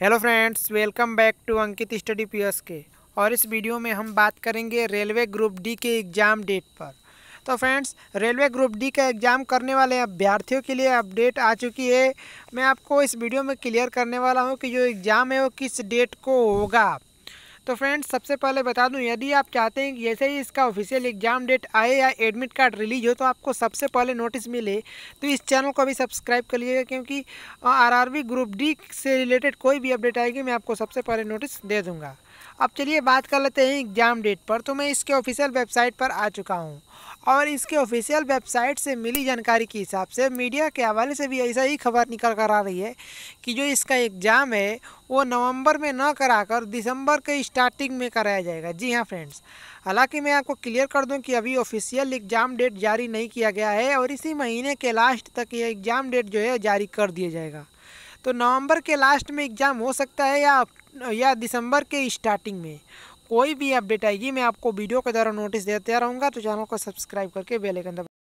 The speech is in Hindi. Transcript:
hello friends welcome back to Ankit study P S और इस वीडियो में हम बात करेंगे रेलवे ग्रुप डी के एग्ज़ाम डेट पर तो फ्रेंड्स रेलवे ग्रुप डी का एग्ज़ाम करने वाले अभ्यर्थियों के लिए अपडेट आ चुकी है मैं आपको इस वीडियो में क्लियर करने वाला हूँ कि जो एग्ज़ाम है वो किस डेट को होगा तो फ्रेंड्स सबसे पहले बता दूं यदि आप चाहते हैं कि जैसे ही इसका ऑफिशियल एग्जाम डेट आए या एडमिट कार्ड रिलीज हो तो आपको सबसे पहले नोटिस मिले तो इस चैनल को भी सब्सक्राइब कर लीजिएगा क्योंकि आरआरबी ग्रुप डी से रिलेटेड कोई भी अपडेट आएगी मैं आपको सबसे पहले नोटिस दे दूँगा अब चलिए बात कर लेते हैं एग्ज़ाम डेट पर तो मैं इसके ऑफिशियल वेबसाइट पर आ चुका हूँ और इसके ऑफिशियल वेबसाइट से मिली जानकारी के हिसाब से मीडिया के हवाले से भी ऐसा ही खबर निकल कर आ रही है कि जो इसका एग्ज़ाम है वो नवंबर में न कराकर दिसंबर के स्टार्टिंग में कराया जाएगा जी हाँ फ्रेंड्स हालांकि मैं आपको क्लियर कर दूं कि अभी ऑफिशियल एग्ज़ाम डेट जारी नहीं किया गया है और इसी महीने के लास्ट तक ये एग्ज़ाम डेट जो है जारी कर दिया जाएगा तो नवंबर के लास्ट में एग्ज़ाम हो सकता है या या दिसंबर के स्टार्टिंग में कोई भी अपडेट आएगी मैं आपको वीडियो के द्वारा नोटिस देते रहूँगा तो चैनल को सब्सक्राइब करके बेल दबा